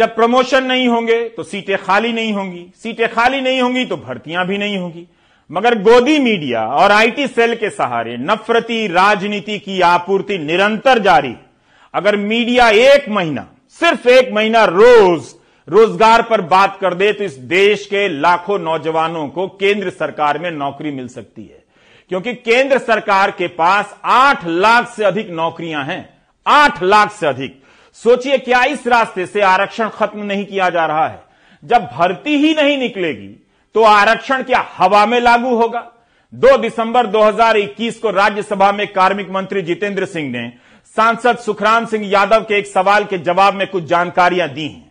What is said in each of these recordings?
जब प्रमोशन नहीं होंगे तो सीटें खाली नहीं होंगी सीटें खाली नहीं होंगी तो भर्तियां भी नहीं होंगी मगर गोदी मीडिया और आईटी सेल के सहारे नफरती राजनीति की आपूर्ति निरंतर जारी अगर मीडिया एक महीना सिर्फ एक महीना रोज रोजगार पर बात कर दे तो इस देश के लाखों नौजवानों को केंद्र सरकार में नौकरी मिल सकती है क्योंकि केंद्र सरकार के पास आठ लाख से अधिक नौकरियां हैं आठ लाख से अधिक सोचिए क्या इस रास्ते से आरक्षण खत्म नहीं किया जा रहा है जब भर्ती ही नहीं निकलेगी तो आरक्षण क्या हवा में लागू होगा 2 दिसंबर 2021 को राज्यसभा में कार्मिक मंत्री जितेंद्र सिंह ने सांसद सुखराम सिंह यादव के एक सवाल के जवाब में कुछ जानकारियां दी हैं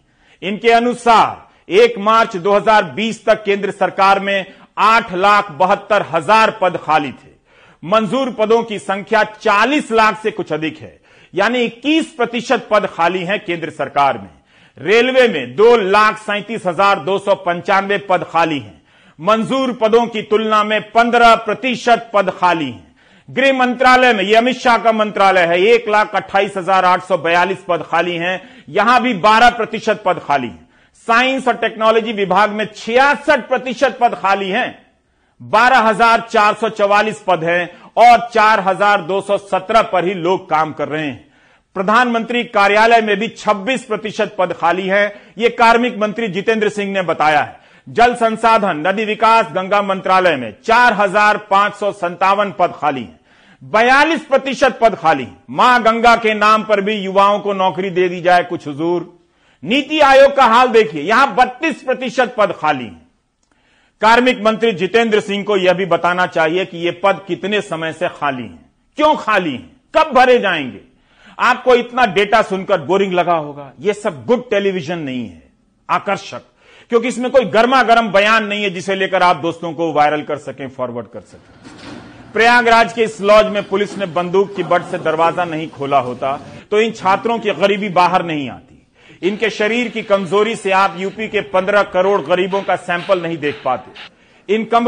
इनके अनुसार 1 मार्च 2020 तक केंद्र सरकार में आठ लाख बहत्तर हजार पद खाली थे मंजूर पदों की संख्या 40 लाख से कुछ अधिक है यानी इक्कीस प्रतिशत पद खाली हैं केंद्र सरकार में रेलवे में दो लाख सैंतीस हजार दो सौ पंचानवे पद खाली हैं मंजूर पदों की तुलना में पंद्रह प्रतिशत पद खाली हैं गृह मंत्रालय में यह अमित शाह का मंत्रालय है एक लाख अट्ठाईस हजार आठ सौ बयालीस पद खाली हैं यहां भी बारह प्रतिशत पद खाली हैं साइंस और टेक्नोलॉजी विभाग में छियासठ प्रतिशत पद खाली हैं बारह हजार चार सौ चौवालीस पद हैं और चार हजार दो सौ सत्रह पर ही लोग काम कर रहे हैं प्रधानमंत्री कार्यालय में भी 26 प्रतिशत पद खाली हैं ये कार्मिक मंत्री जितेंद्र सिंह ने बताया है जल संसाधन नदी विकास गंगा मंत्रालय में चार हजार पांच सौ संतावन पद खाली हैं बयालीस प्रतिशत पद खाली मां गंगा के नाम पर भी युवाओं को नौकरी दे दी जाए कुछ हजूर नीति आयोग का हाल देखिए यहां बत्तीस प्रतिशत पद खाली हैं कार्मिक मंत्री जितेंद्र सिंह को यह भी बताना चाहिए कि ये पद कितने समय से खाली हैं क्यों खाली हैं कब भरे जाएंगे आपको इतना डेटा सुनकर बोरिंग लगा होगा यह सब गुड टेलीविजन नहीं है आकर्षक क्योंकि इसमें कोई गर्मा गर्म बयान नहीं है जिसे लेकर आप दोस्तों को वायरल कर सकें फॉरवर्ड कर सकें प्रयागराज के इस लॉज में पुलिस ने बंदूक की बट से दरवाजा नहीं खोला होता तो इन छात्रों की गरीबी बाहर नहीं आती इनके शरीर की कमजोरी से आप यूपी के पंद्रह करोड़ गरीबों का सैंपल नहीं देख पाते इन कम